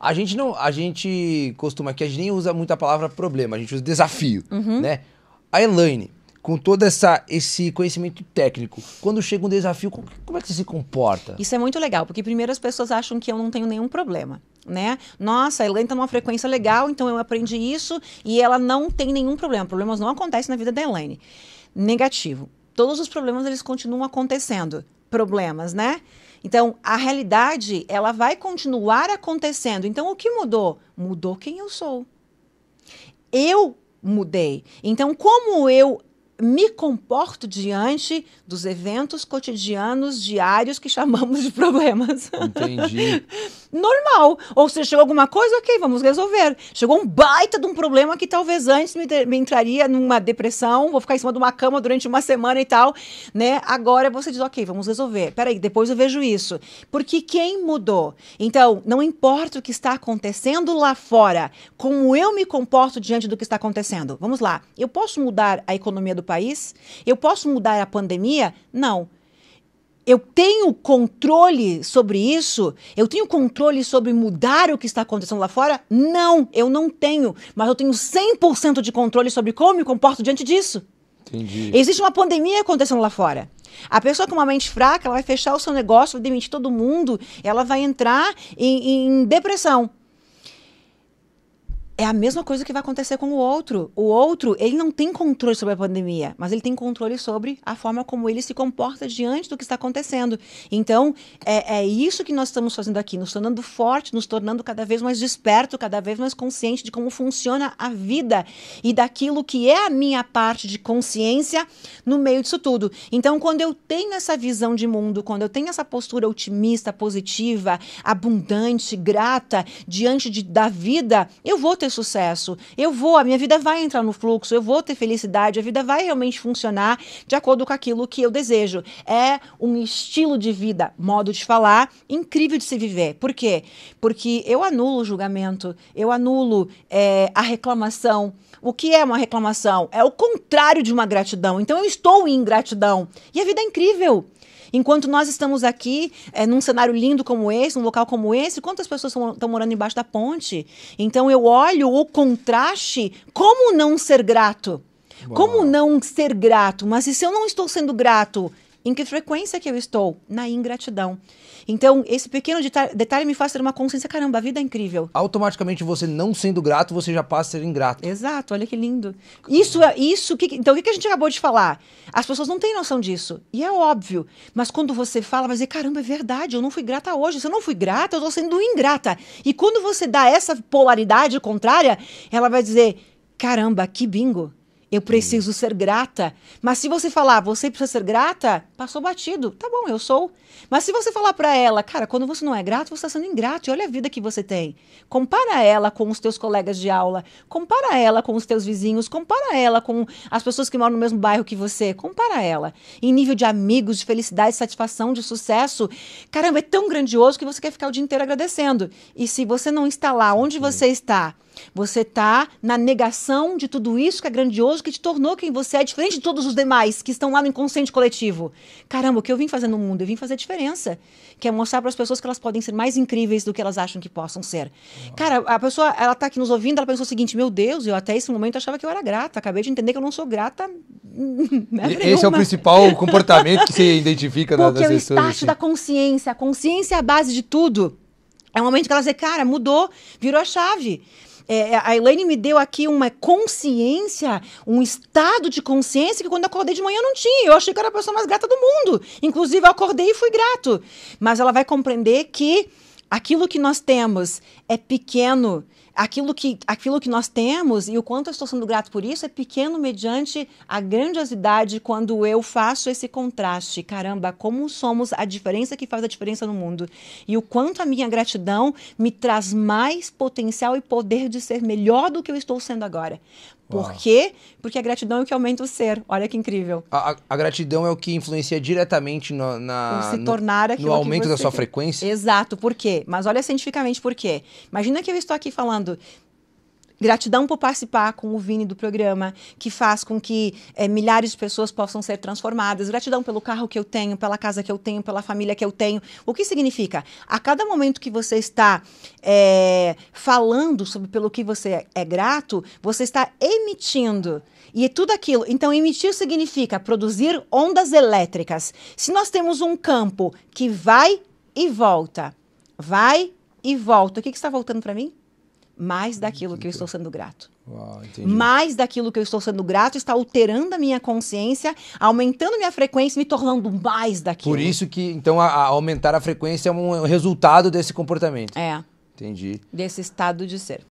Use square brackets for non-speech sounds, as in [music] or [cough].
A gente não, a gente costuma que a gente nem usa muito a palavra problema, a gente usa desafio, uhum. né? A Elaine, com todo essa, esse conhecimento técnico, quando chega um desafio, como é que você se comporta? Isso é muito legal, porque primeiro as pessoas acham que eu não tenho nenhum problema, né? Nossa, a Elaine está numa frequência legal, então eu aprendi isso e ela não tem nenhum problema. Problemas não acontecem na vida da Elaine. Negativo. Todos os problemas, eles continuam acontecendo. Problemas, né? Então, a realidade, ela vai continuar acontecendo. Então, o que mudou? Mudou quem eu sou. Eu mudei. Então, como eu me comporto diante dos eventos cotidianos, diários que chamamos de problemas. Entendi. [laughs] normal. Ou se chegou alguma coisa, ok, vamos resolver. Chegou um baita de um problema que talvez antes me, me entraria numa depressão, vou ficar em cima de uma cama durante uma semana e tal, né? Agora você diz, ok, vamos resolver. Peraí, depois eu vejo isso. Porque quem mudou? Então, não importa o que está acontecendo lá fora, como eu me comporto diante do que está acontecendo. Vamos lá. Eu posso mudar a economia do país? Eu posso mudar a pandemia? Não eu tenho controle sobre isso? Eu tenho controle sobre mudar o que está acontecendo lá fora? Não, eu não tenho. Mas eu tenho 100% de controle sobre como me comporto diante disso. Entendi. Existe uma pandemia acontecendo lá fora. A pessoa com uma mente fraca, ela vai fechar o seu negócio, vai demitir todo mundo, ela vai entrar em, em depressão é a mesma coisa que vai acontecer com o outro. O outro, ele não tem controle sobre a pandemia, mas ele tem controle sobre a forma como ele se comporta diante do que está acontecendo. Então, é, é isso que nós estamos fazendo aqui, nos tornando forte, nos tornando cada vez mais desperto, cada vez mais consciente de como funciona a vida e daquilo que é a minha parte de consciência no meio disso tudo. Então, quando eu tenho essa visão de mundo, quando eu tenho essa postura otimista, positiva, abundante, grata diante de, da vida, eu vou ter ter sucesso, eu vou, a minha vida vai entrar no fluxo, eu vou ter felicidade, a vida vai realmente funcionar de acordo com aquilo que eu desejo. É um estilo de vida, modo de falar, incrível de se viver. Por quê? Porque eu anulo o julgamento, eu anulo é, a reclamação. O que é uma reclamação? É o contrário de uma gratidão. Então eu estou em ingratidão. E a vida é incrível. Enquanto nós estamos aqui, é, num cenário lindo como esse, num local como esse, quantas pessoas estão morando embaixo da ponte? Então eu olho o contraste, como não ser grato? Uau. Como não ser grato? Mas e se eu não estou sendo grato? Em que frequência que eu estou? Na ingratidão. Então, esse pequeno detalhe, detalhe me faz ter uma consciência, caramba, a vida é incrível. Automaticamente, você não sendo grato, você já passa a ser ingrato. Exato, olha que lindo. Isso é isso. Que, então, o que a gente acabou de falar? As pessoas não têm noção disso. E é óbvio. Mas quando você fala, vai dizer, caramba, é verdade, eu não fui grata hoje. Se eu não fui grata, eu estou sendo ingrata. E quando você dá essa polaridade contrária, ela vai dizer, caramba, que bingo. Eu preciso ser grata. Mas se você falar, você precisa ser grata, passou batido. Tá bom, eu sou. Mas se você falar para ela, cara, quando você não é grato, você está sendo ingrato. E olha a vida que você tem. Compara ela com os teus colegas de aula. Compara ela com os teus vizinhos. Compara ela com as pessoas que moram no mesmo bairro que você. Compara ela. Em nível de amigos, de felicidade, de satisfação, de sucesso. Caramba, é tão grandioso que você quer ficar o dia inteiro agradecendo. E se você não está lá onde você está você está na negação de tudo isso que é grandioso, que te tornou quem você é, diferente de todos os demais que estão lá no inconsciente coletivo. Caramba, o que eu vim fazer no mundo? Eu vim fazer diferença. Que é mostrar para as pessoas que elas podem ser mais incríveis do que elas acham que possam ser. Cara, a pessoa, ela está aqui nos ouvindo, ela pensou o seguinte: meu Deus, eu até esse momento achava que eu era grata. Acabei de entender que eu não sou grata. [laughs] Né, esse é o principal comportamento que você identifica Porque nas pessoas. é o start assim. da consciência. A consciência é a base de tudo. É um momento que ela dizer, cara, mudou, virou a chave. É, é, a Elaine me deu aqui uma consciência, um estado de consciência que quando eu acordei de manhã eu não tinha. Eu achei que era a pessoa mais grata do mundo. Inclusive, eu acordei e fui grato. Mas ela vai compreender que aquilo que nós temos é pequeno aquilo que, aquilo que nós temos e o quanto eu estou sendo grato por isso é pequeno mediante a grandiosidade quando eu faço esse contraste. Caramba, como somos a diferença que faz a diferença no mundo. E o quanto a minha gratidão me traz mais potencial e poder de ser melhor do que eu estou sendo agora. Por Uau. quê? Porque a gratidão é o que aumenta o ser. Olha que incrível. A, a gratidão é o que influencia diretamente no, na, se tornar no, no aumento você... da sua frequência? Exato. Por quê? Mas olha cientificamente por quê. Imagina que eu estou aqui falando Gratidão por participar com o Vini do programa, que faz com que é, milhares de pessoas possam ser transformadas. Gratidão pelo carro que eu tenho, pela casa que eu tenho, pela família que eu tenho. O que significa? A cada momento que você está é, falando sobre pelo que você é grato, você está emitindo. E é tudo aquilo. Então, emitir significa produzir ondas elétricas. Se nós temos um campo que vai e volta, vai e volta, o que, que está voltando para mim? mais daquilo que eu estou sendo grato. Uau, mais daquilo que eu estou sendo grato está alterando a minha consciência, aumentando minha frequência, me tornando mais daquilo. Por isso que, então, a, a aumentar a frequência é um resultado desse comportamento. É. Entendi. Desse estado de ser.